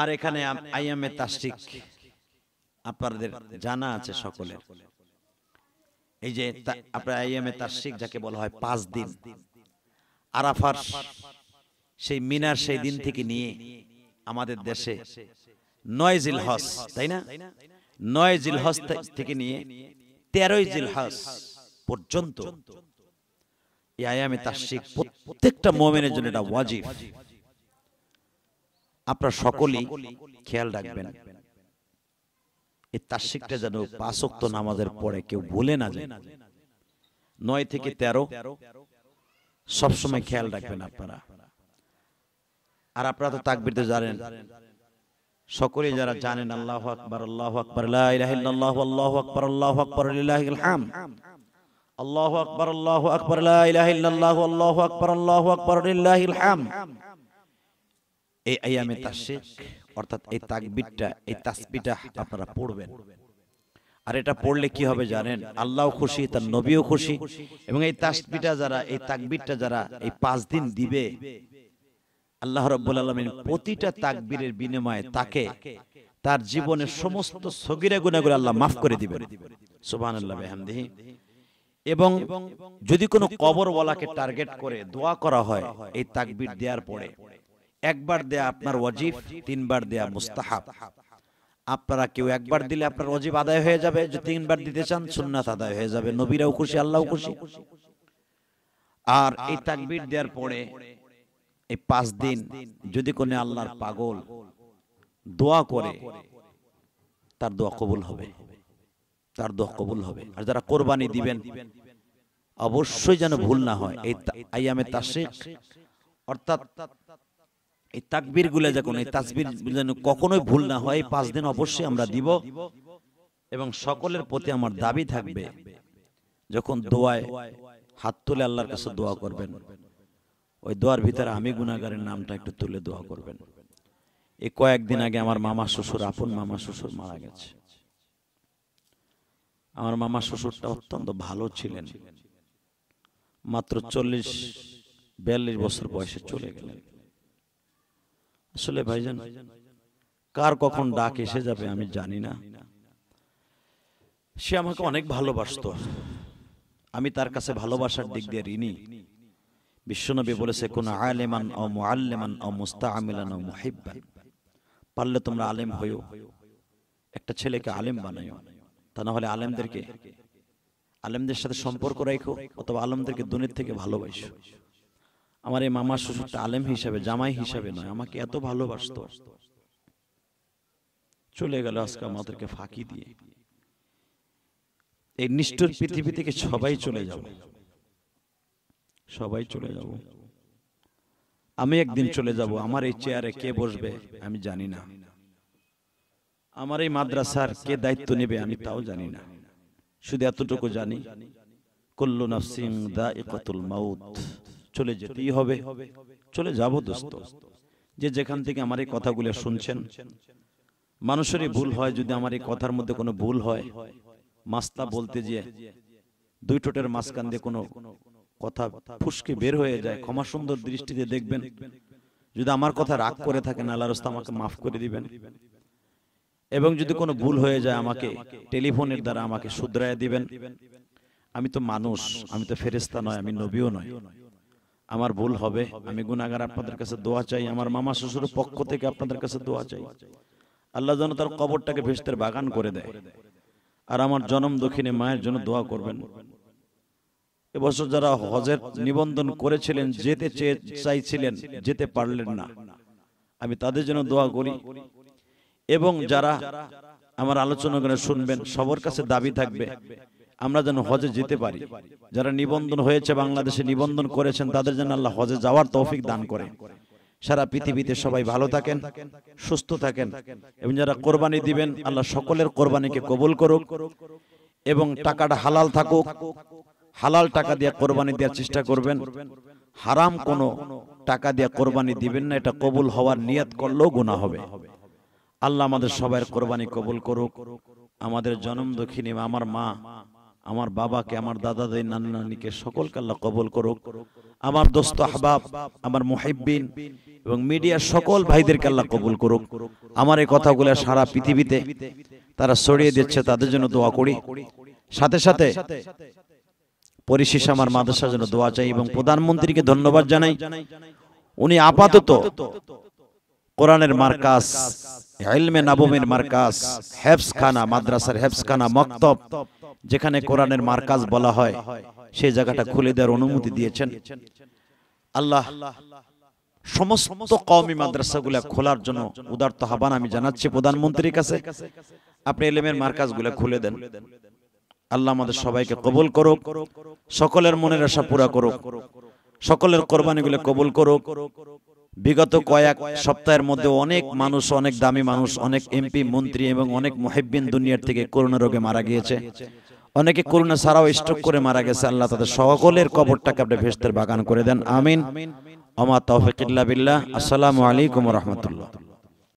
আর এখানে আইএমএ তাসিক আপনাদের জানা আছে সকলে এই যে আপনার আইএমএ তাসিক যাকে বলা হয় পাঁচ দিন আরাফার সেই মিনার সেই দিন থেকে নিয়ে আমাদের দেশে নয় জিল হস তাই না নয় জিল হস থেকে নিয়ে তেরোই জিল হস পর্যন্ত এই আইএমএ তাসিক প্রত্যেকটা মোমেনের জন্য এটা ওয়াজিব আপনার সকলেই খেয়াল রাখবেন এই তাসিকটা যেন পাঁচক্ত নামাজের পরে কেউ বলে না যায় নয় থেকে তেরো সবসময় খেয়াল রাখবেন আপনারা আর আপনারা তো তাকবিরতে জানেন সকলে যারা জানেন আল্লাহ আকবর আল্লাহ আকবর আল্লাহ আল্লাহ আকবর আল্লাহ আকবর হাম আল্লাহ আকবর আল্লাহ আকবর আল্লাহ আকবর আল্লাহ আকবর আল্লাহ আকবর হাম এই আয়ামে তাসিক অর্থাৎ এই তাকবিরটা এই তাসবিটা আপনারা পড়বেন আর এটা পড়লে কি হবে জানেন আল্লাহও খুশি তার নবীও খুশি এবং এই তাসবিটা যারা এই তাকবিরটা যারা এই পাঁচ দিন দিবে আল্লাহ রাব্বুল আলামিন প্রতিটা তাকবিরের বিনিময়ে তাকে তার জীবনের সমস্ত সগিরা গুনাহগুলো আল্লাহ মাফ করে দিবেন সুবহানাল্লাহ বিহামদিহি এবং যদি কোনো কবরওয়ালাকে টার্গেট করে দোয়া করা হয় এই তাকবীর দেওয়ার পরে একবার দেয়া আপনার ওয়াজিব তিনবার দেয়া মুস্তাহাব আপনারা কেউ একবার দিলে আপনার ওয়াজিব আদায় হয়ে যাবে যদি তিনবার দিতে চান সুন্নাত আদায় হয়ে যাবে নবীরাও খুশি আল্লাহও খুশি আর এই তাকবীর দেওয়ার পরে এই পাঁচ দিন যদি কোনো আল্লাহর পাগল দোয়া করে তার দোয়া কবুল হবে তার দোয়া কবুল হবে আর যারা কোরবানি দিবেন অবশ্যই যেন ভুল না হয় এই আইয়ামে তাসিক অর্থাৎ এই গুলা যখন এই তাসবির যেন কখনোই ভুল না হয় পাঁচ দিন অবশ্যই আমরা দিব এবং সকলের প্রতি আমার দাবি থাকবে যখন দোয়ায় হাত তুলে আল্লাহর কাছে দোয়া করবেন ওই দোয়ার ভিতরে আমি গুণাগারের নামটা একটু তুলে দোয়া করবেন এই কয়েকদিন আগে আমার মামা শ্বশুর আপন মামা শ্বশুর মারা গেছে আমার মামা শ্বশুরটা অত্যন্ত ভালো ছিলেন মাত্র চল্লিশ বিয়াল্লিশ বছর বয়সে চলে গেলেন আসলে ভাইজান কার কখন ডাক এসে যাবে আমি জানি না সে আমাকে অনেক ভালোবাসত আমি তার কাছে ভালোবাসার দিক দিয়ে ঋণী বিশ্বনবী বলেছে কোন আলেমান ও মুআল্লিমান ও মুস্তাআমিলান ও মুহিব্বান পারলে তোমরা আলেম হইও একটা ছেলেকে আলেম বানাইও তা না হলে আলেমদেরকে আলেমদের সাথে সম্পর্ক রাখো অথবা আলেমদেরকে দুনিয়া থেকে ভালোবাসো আমার এই মামা শ্বশুরটা আলেম হিসাবে জামাই হিসাবে নয় আমাকে এত ভালোবাসত চলে গেল আজকে আমাদেরকে ফাঁকি দিয়ে এই নিষ্ঠুর পৃথিবী থেকে সবাই চলে যাব সবাই চলে যাব আমি একদিন চলে যাব আমার এই চেয়ারে কে বসবে আমি জানি না আমার এই মাদ্রাসার কে দায়িত্ব নেবে আমি তাও জানি না শুধু এতটুকু জানি কল্লু নাফসিং দা ইকাতুল মাউত চলে যেতেই হবে চলে যাব দোস্ত যে যেখান থেকে আমার এই কথাগুলো শুনছেন মানুষেরই ভুল হয় যদি আমার এই কথার মধ্যে কোনো ভুল হয় মাস্তা বলতে যে দুই ঠোঁটের মাঝখান দিয়ে কোনো কথা ফুসকে বের হয়ে যায় ক্ষমা সুন্দর দৃষ্টিতে দেখবেন যদি আমার কথা রাগ করে থাকেন আল্লাহ রস্তা আমাকে মাফ করে দিবেন এবং যদি কোনো ভুল হয়ে যায় আমাকে টেলিফোনের দ্বারা আমাকে শুধরায় দিবেন আমি তো মানুষ আমি তো ফেরেস্তা নয় আমি নবীও নয় আমার ভুল হবে আমি গুণাগার আপনাদের কাছে দোয়া চাই আমার মামা শ্বশুর পক্ষ থেকে আপনাদের কাছে দোয়া চাই আল্লাহ যেন তার কবরটাকে ভেস্তের বাগান করে দেয় আর আমার জনম দক্ষিণে মায়ের জন্য দোয়া করবেন এবছর যারা হজের নিবন্ধন করেছিলেন যেতে চেয়ে চাইছিলেন যেতে পারলেন না আমি তাদের জন্য দোয়া করি এবং যারা আমার আলোচনা শুনবেন সবার কাছে দাবি থাকবে আমরা যেন হজে যেতে পারি যারা নিবন্ধন হয়েছে বাংলাদেশে নিবন্ধন করেছেন তাদের যেন আল্লাহ হজে যাওয়ার তৌফিক দান করে সারা পৃথিবীতে সবাই ভালো থাকেন সুস্থ থাকেন এবং যারা কোরবানি দিবেন আল্লাহ সকলের কোরবানিকে কবুল করুক এবং টাকাটা হালাল থাকুক হালাল টাকা দিয়ে কোরবানি দেওয়ার চেষ্টা করবেন হারাম কোনো টাকা দিয়ে কোরবানি দিবেন না এটা কবুল হওয়ার নিয়াত করলেও গুণা হবে আল্লাহ আমাদের সবাই কোরবানি কবুল করুক আমাদের জন্ম দক্ষিণী আমার মা আমার বাবাকে আমার দাদাদের নানি নানিকে সকলকে আল্লাহ কবল করুক আমার দোস্ত আহবাব আমার মুহিব্বিন এবং মিডিয়ার সকল ভাইদেরকে আল্লাহ কবুল করুক আমার এই কথাগুলো সারা পৃথিবীতে তারা ছড়িয়ে দিচ্ছে তাদের জন্য দোয়া করি সাথে সাথে পরিশেষ আমার মাদ্রাসার জন্য দোয়া চাই এবং প্রধানমন্ত্রীকে ধন্যবাদ জানাই উনি আপাতত কোরআনের মার্কাস হেলমে নাবুমের মার্কাস হেফসখানা মাদ্রাসার হেফসখানা মক্তব যেখানে কোরআনের মার্কাজ বলা হয় সেই জায়গাটা খুলে দেওয়ার অনুমতি দিয়েছেন আল্লাহ সমস্ত কওমি মাদ্রাসাগুলা খোলার জন্য উদারত হবান আমি জানাচ্ছি প্রধানমন্ত্রীর কাছে আপনি এলেমের মার্কাজগুলা খুলে দেন আল্লাহ আমাদের সবাইকে কবুল করুক সকলের মনের আশা পুরা করুক সকলের কোরবানিগুলো কবুল করুক বিগত কয়েক সপ্তাহের মধ্যে অনেক মানুষ অনেক দামি মানুষ অনেক এমপি মন্ত্রী এবং অনেক মহেব্বিন দুনিয়ার থেকে করোনা রোগে মারা গিয়েছে অনেকে করোনা ছাড়াও স্ট্রোক করে মারা গেছে আল্লাহ তাদের সকলের কবরটাকে আপনি ভেস্তের বাগান করে দেন আমিন আমা তৌফিকিল্লা বিল্লাহ আসসালামু আলাইকুম রহমতুল্লাহ